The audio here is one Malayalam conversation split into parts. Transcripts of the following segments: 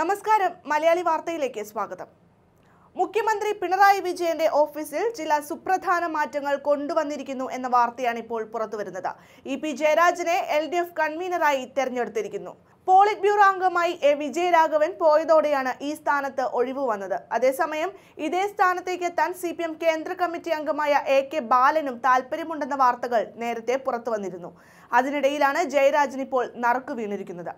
നമസ്കാരം മലയാളി വാർത്തയിലേക്ക് സ്വാഗതം മുഖ്യമന്ത്രി പിണറായി വിജയന്റെ ഓഫീസിൽ ചില സുപ്രധാന മാറ്റങ്ങൾ കൊണ്ടുവന്നിരിക്കുന്നു എന്ന വാർത്തയാണ് ഇപ്പോൾ പുറത്തുവരുന്നത് ഇ പി ജയരാജനെ എൽ ഡി എഫ് കൺവീനറായി തെരഞ്ഞെടുത്തിരിക്കുന്നു പോളിറ്റ് ബ്യൂറോ അംഗമായി എ വിജയരാഘവൻ പോയതോടെയാണ് ഈ സ്ഥാനത്ത് ഒഴിവ് വന്നത് അതേസമയം ഇതേ സ്ഥാനത്തേക്ക് എത്താൻ സി പി എം കേന്ദ്ര കമ്മിറ്റി അംഗമായ എ കെ ബാലനും താൽപ്പര്യമുണ്ടെന്ന വാർത്തകൾ നേരത്തെ പുറത്തു വന്നിരുന്നു അതിനിടയിലാണ് ജയരാജൻ ഇപ്പോൾ നറുക്കു വീണിരിക്കുന്നത്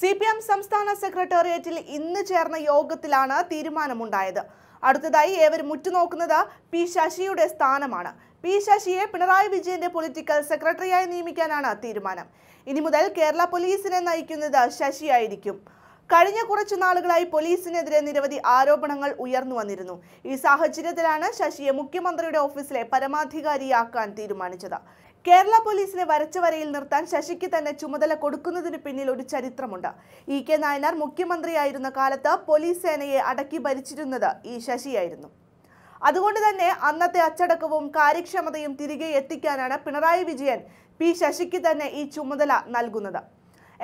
സി പി എം സംസ്ഥാന സെക്രട്ടേറിയറ്റിൽ ഇന്ന് ചേർന്ന യോഗത്തിലാണ് തീരുമാനമുണ്ടായത് അടുത്തതായി ഏവരും ഉറ്റുനോക്കുന്നത് പി ശശിയുടെ സ്ഥാനമാണ് പി ശശിയെ പിണറായി വിജയന്റെ പൊളിറ്റിക്കൽ സെക്രട്ടറിയായി നിയമിക്കാനാണ് തീരുമാനം ഇനി മുതൽ കേരള പോലീസിനെ നയിക്കുന്നത് ശശിയായിരിക്കും കഴിഞ്ഞ കുറച്ചു നാളുകളായി പോലീസിനെതിരെ നിരവധി ആരോപണങ്ങൾ ഉയർന്നു വന്നിരുന്നു ഈ സാഹചര്യത്തിലാണ് ശശിയെ മുഖ്യമന്ത്രിയുടെ ഓഫീസിലെ പരമാധികാരിയാക്കാൻ തീരുമാനിച്ചത് കേരള പോലീസിനെ വരച്ച വരയിൽ നിർത്താൻ ശശിക്ക് തന്നെ ചുമതല കൊടുക്കുന്നതിന് പിന്നിൽ ഒരു ചരിത്രമുണ്ട് ഇ കെ നായനാർ മുഖ്യമന്ത്രിയായിരുന്ന കാലത്ത് പോലീസ് സേനയെ അടക്കി ഭരിച്ചിരുന്നത് ഈ ശശിയായിരുന്നു അതുകൊണ്ട് തന്നെ അന്നത്തെ അച്ചടക്കവും കാര്യക്ഷമതയും തിരികെ എത്തിക്കാനാണ് പിണറായി വിജയൻ പി ശശിക്ക് തന്നെ ഈ ചുമതല നൽകുന്നത്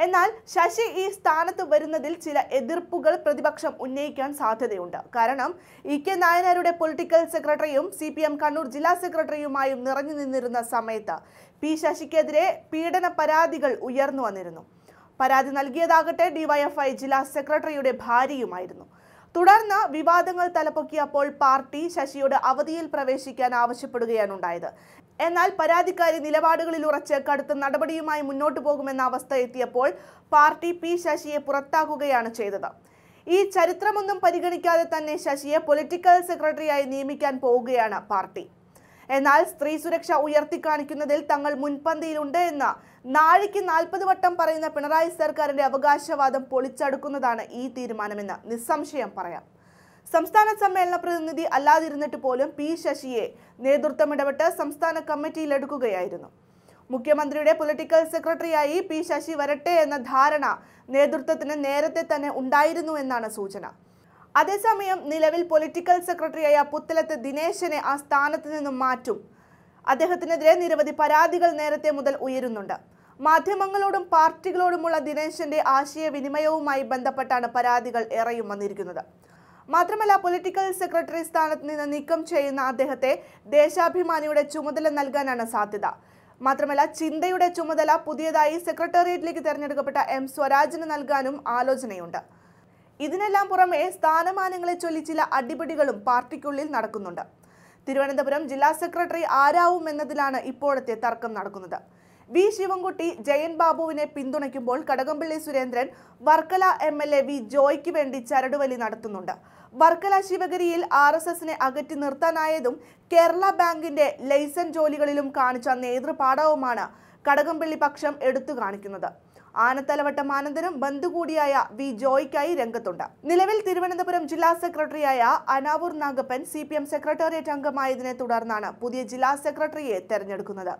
എന്നാൽ ശശി ഈ സ്ഥാനത്ത് വരുന്നതിൽ ചില എതിർപ്പുകൾ പ്രതിപക്ഷം ഉന്നയിക്കാൻ സാധ്യതയുണ്ട് കാരണം ഇ കെ നായനാരുടെ പൊളിറ്റിക്കൽ സെക്രട്ടറിയും സി പി എം കണ്ണൂർ ജില്ലാ സെക്രട്ടറിയുമായും നിറഞ്ഞു നിന്നിരുന്ന സമയത്ത് പി ശശിക്കെതിരെ പീഡന പരാതികൾ ഉയർന്നു വന്നിരുന്നു പരാതി നൽകിയതാകട്ടെ ഡിവൈഎഫ്ഐ ജില്ലാ സെക്രട്ടറിയുടെ ഭാര്യയുമായിരുന്നു തുടർന്ന് വിവാദങ്ങൾ തലപ്പൊക്കിയപ്പോൾ പാർട്ടി ശശിയോട് അവധിയിൽ പ്രവേശിക്കാൻ ആവശ്യപ്പെടുകയാണ് ഉണ്ടായത് എന്നാൽ പരാതിക്കാരി നിലപാടുകളിൽ ഉറച്ച് കടുത്ത നടപടിയുമായി മുന്നോട്ടു പോകുമെന്ന അവസ്ഥ എത്തിയപ്പോൾ പാർട്ടി പി ശശിയെ പുറത്താക്കുകയാണ് ചെയ്തത് ഈ ചരിത്രമൊന്നും പരിഗണിക്കാതെ തന്നെ ശശിയെ പൊളിറ്റിക്കൽ സെക്രട്ടറിയായി നിയമിക്കാൻ പോവുകയാണ് പാർട്ടി എന്നാൽ സ്ത്രീ സുരക്ഷ ഉയർത്തിക്കാണിക്കുന്നതിൽ തങ്ങൾ മുൻപന്തിയിലുണ്ട് എന്ന് നാഴിക്ക് നാൽപ്പത് വട്ടം പറയുന്ന പിണറായി സർക്കാരിന്റെ അവകാശവാദം പൊളിച്ചടുക്കുന്നതാണ് ഈ തീരുമാനമെന്ന് നിസ്സംശയം പറയാം സംസ്ഥാന സമ്മേളന പ്രതിനിധി അല്ലാതിരുന്നിട്ട് പോലും പി ശശിയെ നേതൃത്വം ഇടപെട്ട് സംസ്ഥാന കമ്മിറ്റിയിലെടുക്കുകയായിരുന്നു മുഖ്യമന്ത്രിയുടെ പൊളിറ്റിക്കൽ സെക്രട്ടറിയായി പി ശശി വരട്ടെ എന്ന ധാരണ നേതൃത്വത്തിന് നേരത്തെ തന്നെ ഉണ്ടായിരുന്നു എന്നാണ് സൂചന അതേസമയം നിലവിൽ പൊളിറ്റിക്കൽ സെക്രട്ടറിയായ പുത്തലത്ത് ദിനേശനെ ആ സ്ഥാനത്ത് നിന്നും മാറ്റും അദ്ദേഹത്തിനെതിരെ നിരവധി പരാതികൾ നേരത്തെ മുതൽ ഉയരുന്നുണ്ട് മാധ്യമങ്ങളോടും പാർട്ടികളോടുമുള്ള ദിനേശന്റെ ആശയവിനിമയവുമായി ബന്ധപ്പെട്ടാണ് പരാതികൾ ഏറെയും വന്നിരിക്കുന്നത് മാത്രമല്ല പൊളിറ്റിക്കൽ സെക്രട്ടറി സ്ഥാനത്ത് നിന്ന് നീക്കം ചെയ്യുന്ന അദ്ദേഹത്തെ ദേശാഭിമാനിയുടെ ചുമതല നൽകാനാണ് സാധ്യത മാത്രമല്ല ചിന്തയുടെ ചുമതല പുതിയതായി സെക്രട്ടേറിയറ്റിലേക്ക് തെരഞ്ഞെടുക്കപ്പെട്ട എം സ്വരാജിന് നൽകാനും ആലോചനയുണ്ട് ഇതിനെല്ലാം പുറമെ സ്ഥാനമാനങ്ങളെ ചൊല്ലി ചില അടിപിടികളും പാർട്ടിക്കുള്ളിൽ നടക്കുന്നുണ്ട് തിരുവനന്തപുരം ജില്ലാ സെക്രട്ടറി ആരാവും എന്നതിലാണ് ഇപ്പോഴത്തെ തർക്കം നടക്കുന്നത് വി ശിവൻകുട്ടി ജയൻ ബാബുവിനെ പിന്തുണയ്ക്കുമ്പോൾ Kadakampally Surendran Varkala M L A V ജോയ്ക്ക് വേണ്ടി ചരടുവലി നടത്തുന്നുണ്ട് വർക്കല ശിവഗിരിയിൽ ആർ എസ് എസിനെ അകറ്റി നിർത്താനായതും കേരള ബാങ്കിന്റെ ലൈസൻസ് ജോലികളിലും കാണിച്ച നേതൃപാഠവുമാണ് കടകംപള്ളി പക്ഷം എടുത്തു കാണിക്കുന്നത് ആനത്തലവട്ടം ആനന്ദനും ബന്ധു കൂടിയായ വി ജോയ്ക്കായി രംഗത്തുണ്ട് നിലവിൽ തിരുവനന്തപുരം ജില്ലാ സെക്രട്ടറിയായ Anavoor Nagappan C P M secretariat അംഗമായതിനെ തുടർന്നാണ് പുതിയ ജില്ലാ സെക്രട്ടറിയെ തെരഞ്ഞെടുക്കുന്നത്